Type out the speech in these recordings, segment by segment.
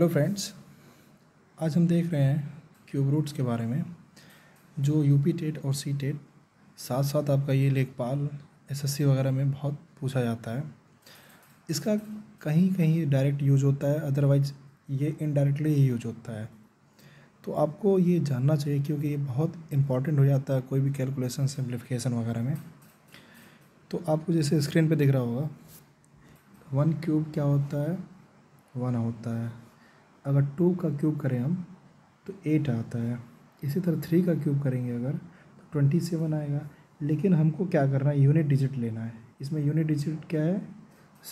hello friends आज हम देख रहे हैं क्यूब रूट्स के बारे में जो यूपी टेट और सी टेट साथ साथ आपका ये लेखपाल एसएससी वगैरह में बहुत पूछा जाता है इसका कहीं कहीं डायरेक्ट यूज होता है अदरवाइज ये इनडायरेक्टली ही यूज होता है तो आपको ये जानना चाहिए क्योंकि ये बहुत इंपॉर्टेंट हो जाता है कोई भी कैलकुलेशन सिम्प्लीफिकेशन वगैरह में तो आपको जैसे स्क्रीन पे दिख रहा होगा वन क्यूब क्या होता है वन होता है अगर टू का क्यूब करें हम तो एट आता है इसी तरह थ्री का क्यूब करेंगे अगर तो ट्वेंटी सेवन आएगा लेकिन हमको क्या करना है यूनिट डिजिट लेना है इसमें यूनिट डिजिट क्या है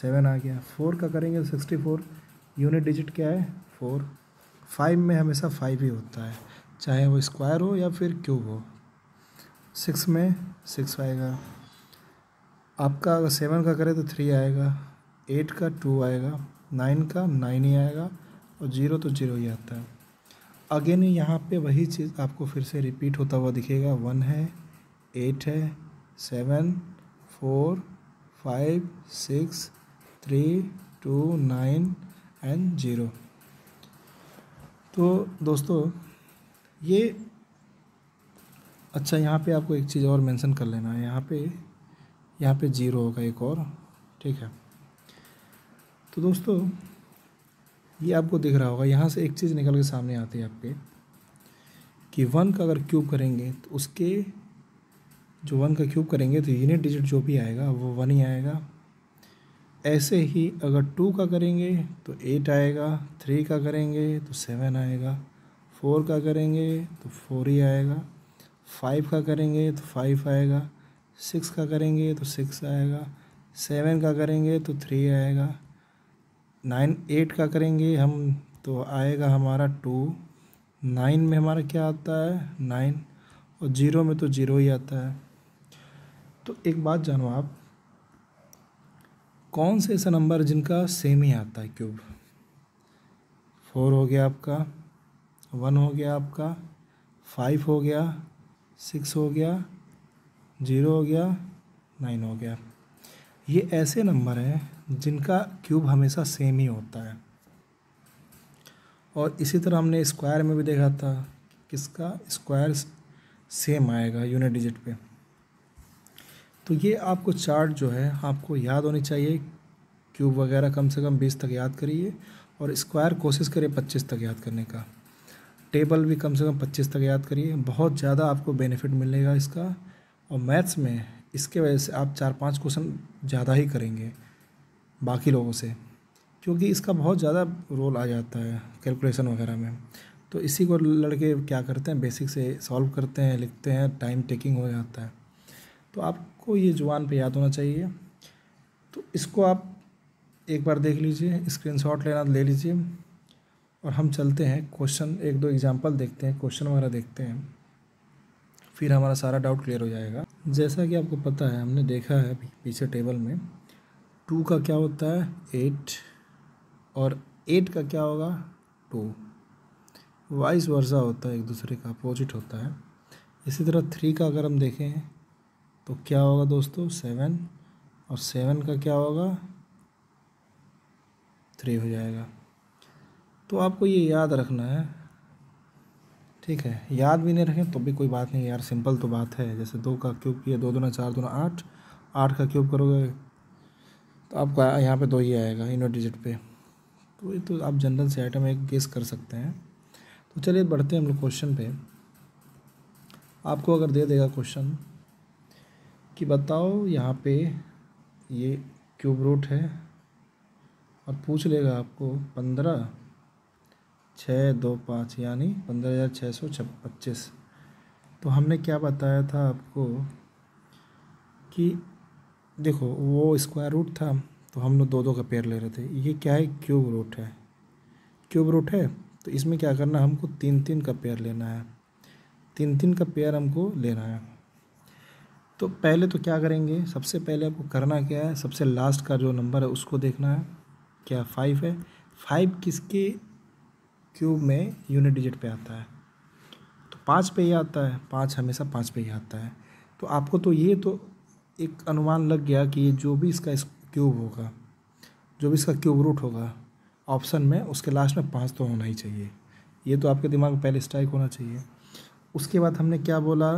सेवन आ गया फोर का करेंगे तो सिक्सटी फोर यूनिट डिजिट क्या है फोर फाइव में हमेशा फाइव ही होता है चाहे वो स्क्वायर हो या फिर क्यूब हो सिक्स में सिक्स आएगा आपका अगर सेवन का करें तो थ्री आएगा एट का टू आएगा नाइन का नाइन ही आएगा और जीरो तो जीरो ही आता है अगेन यहाँ पे वही चीज़ आपको फिर से रिपीट होता हुआ दिखेगा वन है एट है seven four five six three two nine and zero तो दोस्तों ये अच्छा यहाँ पे आपको एक चीज़ और मेंशन कर लेना है यहाँ पे यहाँ पे जीरो होगा एक और ठीक है तो दोस्तों ये आपको दिख रहा होगा यहाँ से एक चीज़ निकल के सामने आती है आपके कि वन का अगर क्यूब करेंगे तो उसके जो वन का क्यूब करेंगे तो यूनिट डिजिट जो भी आएगा वो वन ही आएगा ऐसे ही अगर टू का करेंगे तो एट आएगा थ्री का करेंगे तो सेवन आएगा फोर का करेंगे तो फोर ही आएगा फाइव का करेंगे तो फाइव आएगा सिक्स का करेंगे तो सिक्स आएगा सेवन का करेंगे तो थ्री आएगा नाइन एट का करेंगे हम तो आएगा हमारा टू नाइन में हमारा क्या आता है नाइन और ज़ीरो में तो ज़ीरो ही आता है तो एक बात जानो आप कौन से ऐसा नंबर जिनका सेम ही आता है क्यूब फोर हो गया आपका वन हो गया आपका फाइव हो गया सिक्स हो गया ज़ीरो हो गया नाइन हो गया ये ऐसे नंबर हैं जिनका क्यूब हमेशा सेम ही होता है और इसी तरह हमने स्क्वायर में भी देखा था किसका स्क्वायर सेम आएगा यूनिट डिजिट पे तो ये आपको चार्ट जो है आपको याद होनी चाहिए क्यूब वगैरह कम से कम बीस तक याद करिए और स्क्वायर कोशिश करिए पच्चीस तक याद करने का टेबल भी कम से कम पच्चीस तक याद करिए बहुत ज़्यादा आपको बेनिफिट मिलेगा इसका और मैथ्स में इसके वजह से आप चार पांच क्वेश्चन ज़्यादा ही करेंगे बाकी लोगों से क्योंकि इसका बहुत ज़्यादा रोल आ जाता है कैलकुलेशन वगैरह में तो इसी को लड़के क्या करते हैं बेसिक से सॉल्व करते हैं लिखते हैं टाइम टेकिंग हो जाता है तो आपको ये जुबान पे याद होना चाहिए तो इसको आप एक बार देख लीजिए स्क्रीनशॉट लेना ले लीजिए और हम चलते हैं क्वेश्चन एक दो एग्जांपल देखते हैं क्वेश्चन वगैरह देखते हैं फिर हमारा सारा डाउट क्लियर हो जाएगा जैसा कि आपको पता है हमने देखा है पीछे टेबल में टू का क्या होता है एट और एट का क्या होगा टू वाइस वर्षा होता है एक दूसरे का अपोजिट होता है इसी तरह थ्री का अगर हम देखें तो क्या होगा दोस्तों सेवन और सेवन का क्या होगा थ्री हो जाएगा तो आपको ये याद रखना है ठीक है याद भी नहीं रखें तो भी कोई बात नहीं यार सिंपल तो बात है जैसे दो का क्यूब किया दो ना चार दो ना आठ आठ का क्यूब करोगे तो आपका यहाँ पे दो ही आएगा इनो डिजिट पे तो ये तो आप जनरल से आइटम एक गेस कर सकते हैं तो चलिए बढ़ते हैं हम लोग क्वेश्चन पे आपको अगर दे देगा क्वेश्चन कि बताओ यहाँ पे ये क्यूब रूट है और पूछ लेगा आपको पंद्रह छः दो पाँच यानी पंद्रह हज़ार छः सौ छ पच्चीस तो हमने क्या बताया था आपको कि देखो वो स्क्वायर रूट था तो हम लोग दो दो का पेयर ले रहे थे ये क्या है क्यूब रूट है क्यूब रूट है तो इसमें क्या करना है हमको तीन तीन का पेयर लेना है तीन तीन का पेयर हमको लेना है तो पहले तो क्या करेंगे सबसे पहले आपको करना क्या है सबसे लास्ट का जो नंबर है उसको देखना है क्या फाइव है फाइव किसके क्यूब में यूनिट डिजिट पे आता है तो पाँच पे ही आता है पाँच हमेशा पाँच पे ही आता है तो आपको तो ये तो एक अनुमान लग गया कि ये जो भी इसका क्यूब होगा जो भी इसका क्यूब रूट होगा ऑप्शन में उसके लास्ट में पाँच तो होना ही चाहिए ये तो आपके दिमाग में पहले स्ट्राइक होना चाहिए उसके बाद हमने क्या बोला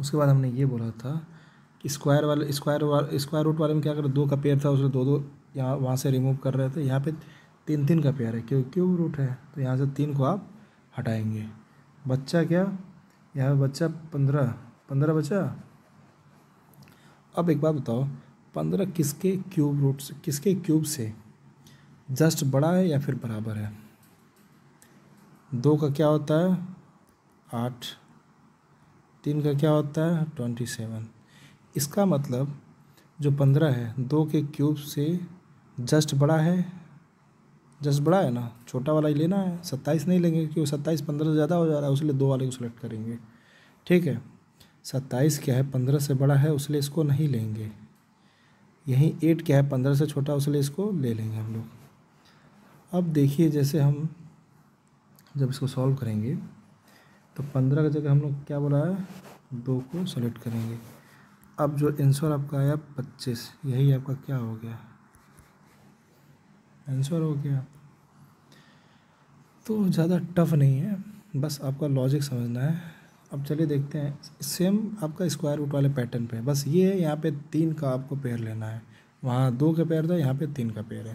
उसके बाद हमने ये बोला था कि स्क्वायर वाले स्क्वायर वाले स्क्वायर रूट वाले में क्या कर दो का पेयर था उसमें दो दो यहाँ वहाँ से रिमूव कर रहे थे यहाँ पे तीन तीन का पेयर है क्योंकि क्यूब रूट है तो यहाँ से तीन को आप हटाएंगे बच्चा क्या यहाँ पर बच्चा पंद्रह पंद्रह बच्चा अब एक बात बताओ पंद्रह किसके क्यूब रूट से किसके क्यूब से जस्ट बड़ा है या फिर बराबर है दो का क्या होता है आठ तीन का क्या होता है ट्वेंटी सेवन इसका मतलब जो पंद्रह है दो के क्यूब से जस्ट बड़ा है जस्ट बड़ा है ना छोटा वाला ही लेना है सत्ताईस नहीं लेंगे क्योंकि सत्ताईस पंद्रह ज़्यादा हो जा रहा है उसलिए दो वाले को सेलेक्ट करेंगे ठीक है सत्ताईस क्या है पंद्रह से बड़ा है उसलिए इसको नहीं लेंगे यहीं एट क्या है पंद्रह से छोटा उसलिए इसको ले लेंगे हम लोग अब देखिए जैसे हम जब इसको सॉल्व करेंगे तो पंद्रह की जगह हम लोग क्या बोला है दो को सेलेक्ट करेंगे अब जो आंसर आपका आया पच्चीस यही आपका क्या हो गया आंसर हो गया तो ज़्यादा टफ नहीं है बस आपका लॉजिक समझना है अब चलिए देखते हैं सेम आपका स्क्वायर रूट वाले पैटर्न पे बस ये है यहाँ पे तीन का आपको पेयर लेना है वहाँ दो का पेयर था यहाँ पे तीन का पेयर है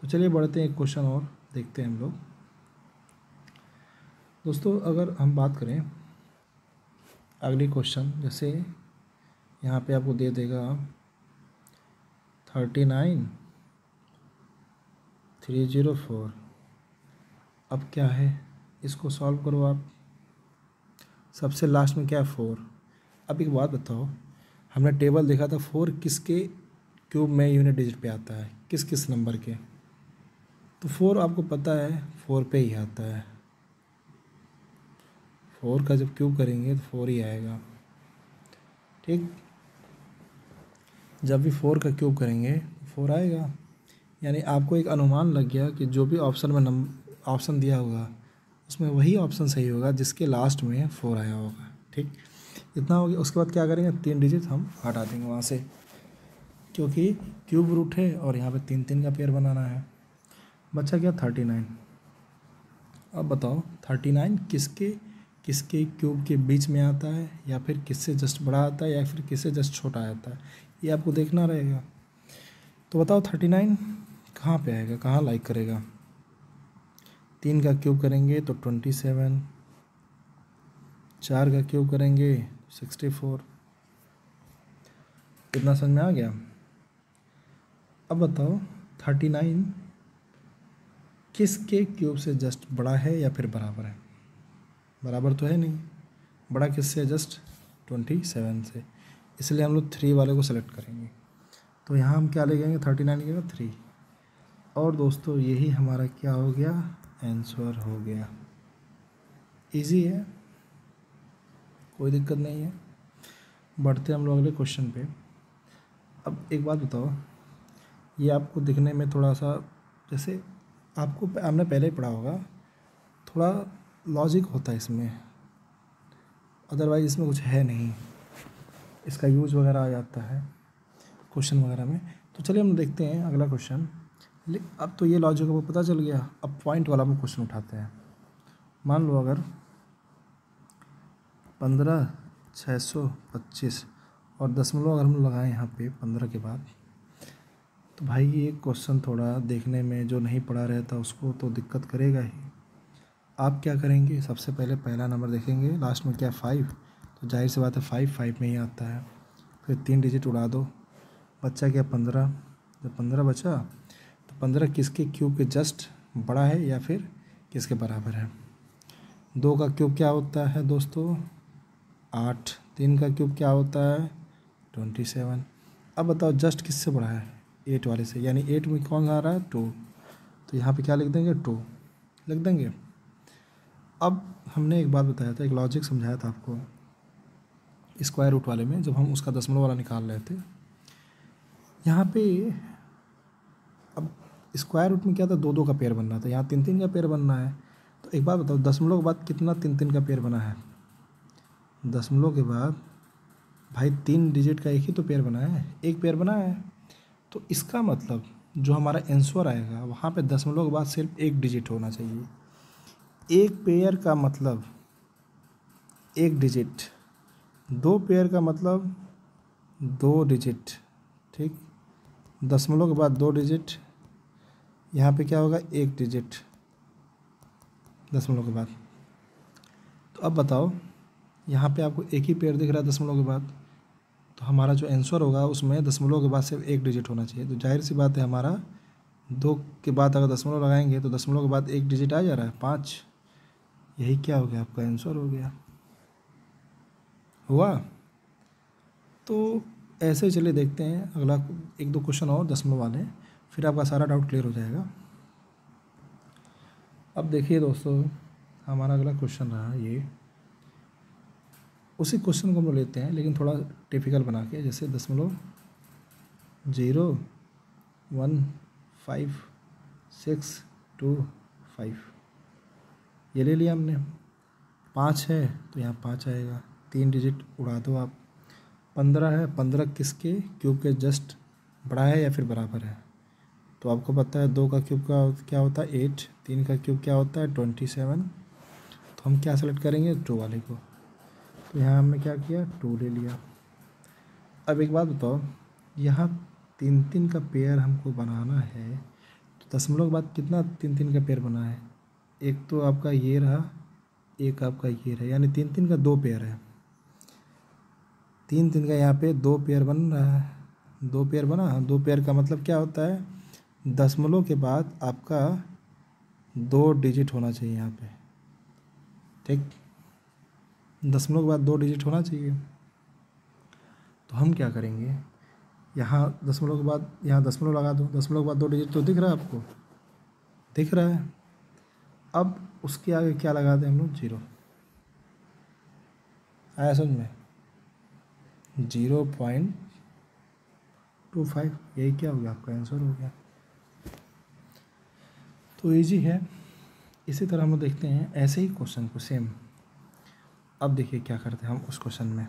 तो चलिए बढ़ते हैं एक क्वेश्चन और देखते हैं हम लोग दोस्तों अगर हम बात करें अगली क्वेश्चन जैसे यहाँ पे आपको दे देगा thirty nine three zero four अब क्या है इसको सॉल्व करो आप सबसे लास्ट में क्या है फोर अब एक बात बताओ हमने टेबल देखा था फोर किसके क्यूब में यूनिट डिजिट पे आता है किस किस नंबर के तो फोर आपको पता है फोर पे ही आता है फोर का जब क्यूब करेंगे तो फोर ही आएगा ठीक जब भी फोर का क्यूब करेंगे तो फोर आएगा यानी आपको एक अनुमान लग गया कि जो भी ऑप्शन में नंबर ऑप्शन दिया होगा उसमें वही ऑप्शन सही होगा जिसके लास्ट में फोर आया होगा ठीक इतना हो गया उसके बाद क्या करेंगे तीन डिजिट हम हटा देंगे वहाँ से क्योंकि क्यूब रूट है और यहाँ पे तीन तीन का पेयर बनाना है बच्चा क्या थर्टी नाइन अब बताओ थर्टी नाइन किसके किसके क्यूब के बीच में आता है या फिर किससे जस्ट बड़ा आता है या फिर किससे जस्ट छोटा आता है ये आपको देखना रहेगा तो बताओ थर्टी नाइन कहाँ पर आएगा कहाँ लाइक करेगा तीन का क्यूब करेंगे तो ट्वेंटी सेवन चार का क्यूब करेंगे सिक्सटी फोर कितना समझ में आ गया अब बताओ थर्टी नाइन किसके क्यूब से जस्ट बड़ा है या फिर बराबर है बराबर तो है नहीं बड़ा किससे है जस्ट ट्वेंटी सेवन से इसलिए हम लोग थ्री वाले को सेलेक्ट करेंगे तो यहाँ हम क्या ले जाएंगे थर्टी नाइन के थ्री और दोस्तों यही हमारा क्या हो गया आंसर हो गया इजी है कोई दिक्कत नहीं है बढ़ते हम लोग अगले क्वेश्चन पे अब एक बात बताओ ये आपको दिखने में थोड़ा सा जैसे आपको हमने पहले ही पढ़ा होगा थोड़ा लॉजिक होता है इसमें अदरवाइज़ इसमें कुछ है नहीं इसका यूज़ वगैरह आ जाता है क्वेश्चन वगैरह में तो चलिए हम देखते हैं अगला क्वेश्चन अब तो ये लॉजिक आपको पता चल गया अब पॉइंट वाला हम क्वेश्चन उठाते हैं मान लो अगर पंद्रह छः सौ पच्चीस और दसमलव अगर हम लगाएं यहाँ पे पंद्रह के बाद तो भाई ये क्वेश्चन थोड़ा देखने में जो नहीं पढ़ा रहता उसको तो दिक्कत करेगा ही आप क्या करेंगे सबसे पहले पहला नंबर देखेंगे लास्ट में क्या फाइव तो जाहिर सी बात है फाइव फाइव में ही आता है फिर तीन डिजिट उड़ा दो बच्चा क्या पंद्रह जब पंद्रह बचा पंद्रह किसके क्यूब के जस्ट बड़ा है या फिर किसके बराबर है दो का क्यूब क्या होता है दोस्तों आठ तीन का क्यूब क्या होता है ट्वेंटी सेवन अब बताओ जस्ट किससे बड़ा है एट वाले से यानी एट में कौन आ रहा है टू तो यहाँ पे क्या लिख देंगे टू लिख देंगे अब हमने एक बात बताया था एक लॉजिक समझाया था आपको स्क्वायर रूट वाले में जब हम उसका दसमलव वाला निकाल रहे थे यहाँ पे अब स्क्वायर रूट में क्या था दो दो का पेयर बन रहा था यहाँ तीन तीन का पेयर बनना है तो एक बात बताओ दशमलव के बाद कितना तीन तीन का पेयर बना है दशमलव के बाद भाई तीन डिजिट का एक ही तो पेयर बना है एक पेयर बना है तो इसका मतलब जो हमारा आंसर आएगा वहाँ पे दशमलव के बाद सिर्फ एक डिजिट होना चाहिए एक पेयर का मतलब एक डिजिट दो पेयर का मतलब दो डिजिट ठीक दशमलव के बाद दो डिजिट यहाँ पे क्या होगा एक डिजिट दसमलव के बाद तो अब बताओ यहाँ पे आपको एक ही पेयर दिख रहा है दसमलव के बाद तो हमारा जो आंसर होगा उसमें दसमलव के बाद सिर्फ एक डिजिट होना चाहिए तो जाहिर सी बात है हमारा दो के बाद अगर दसमलव लगाएंगे तो दसमलव के बाद एक डिजिट आ जा रहा है पाँच यही क्या हो गया आपका आंसर हो गया हुआ तो ऐसे चले देखते हैं अगला एक दो क्वेश्चन और दसमलव वाले फिर आपका सारा डाउट क्लियर हो जाएगा अब देखिए दोस्तों हमारा अगला क्वेश्चन रहा ये उसी क्वेश्चन को हम लोग लेते हैं लेकिन थोड़ा टिपिकल बना के जैसे दशमलव zero one five six two five ये ले लिया हमने पाँच है तो यहाँ पाँच आएगा तीन डिजिट उड़ा दो आप पंद्रह है पंद्रह किसके क्यूब के जस्ट बड़ा है या फिर बराबर है तो आपको पता है दो का क्यूब का क्या होता है एट तीन का क्यूब क्या होता है ट्वेंटी सेवन तो हम क्या सेलेक्ट करेंगे टू वाले को तो यहाँ हमने क्या किया टू ले लिया अब एक बात बताओ यहाँ तीन तीन का पेयर हमको बनाना है तो दसमलव के बाद कितना तीन तीन का पेयर बना है एक तो आपका ये रहा एक आपका ये रहा यानी तीन तीन का दो पेयर है तीन तीन का यहाँ पे दो पेयर बन रहा है दो पेयर बना दो पेयर का मतलब क्या होता है दशमलव के बाद आपका दो डिजिट होना चाहिए यहाँ पे ठीक दशमलव के बाद दो डिजिट होना चाहिए तो हम क्या करेंगे यहाँ दशमलव के बाद यहाँ दशमलव लगा दो दशमलव के बाद दो डिजिट तो दिख रहा है आपको दिख रहा है अब उसके आगे क्या लगा दें हम लोग जीरो आया समझ में जीरो पॉइंट टू फाइव यही क्या हो गया आपका आंसर हो गया तो इजी है इसी तरह हम देखते हैं ऐसे ही क्वेश्चन को सेम अब देखिए क्या करते हैं हम उस क्वेश्चन में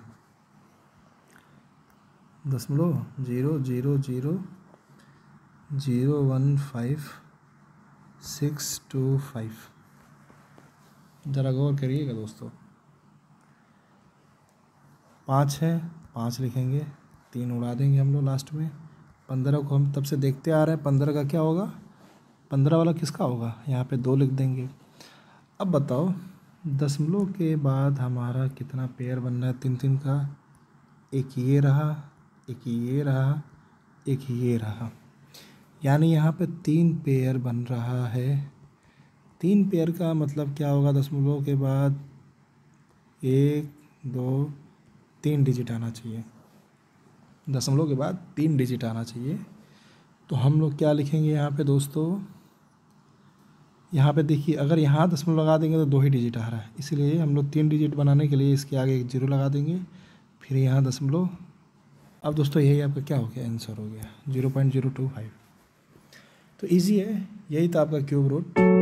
दसमलव zero zero zero zero one five six two five ज़रा गौर करिएगा दोस्तों पाँच है पाँच लिखेंगे तीन उड़ा देंगे हम लोग लास्ट में पंद्रह को हम तब से देखते आ रहे हैं पंद्रह का क्या होगा पंद्रह वाला किसका होगा यहाँ पे दो लिख देंगे अब बताओ दशमलव के बाद हमारा कितना पेयर बन रहा है तीन तीन का एक ये रहा एक ये रहा एक ये रहा यानी यहाँ पे तीन पेयर बन रहा है तीन पेयर का मतलब क्या होगा दशमलव के बाद एक दो तीन डिजिट आना चाहिए दशमलव के बाद तीन डिजिट आना चाहिए तो हम लोग क्या लिखेंगे यहाँ पे दोस्तों यहाँ पे देखिए अगर यहाँ दसमलव लगा देंगे तो दो ही डिजिट आ रहा है इसलिए हम लोग तीन डिजिट बनाने के लिए इसके आगे एक जीरो लगा देंगे फिर यहाँ दसमलव अब दोस्तों यही आपका क्या हो गया आंसर हो गया zero point zero two five तो ईजी है यही था आपका क्यूब रोड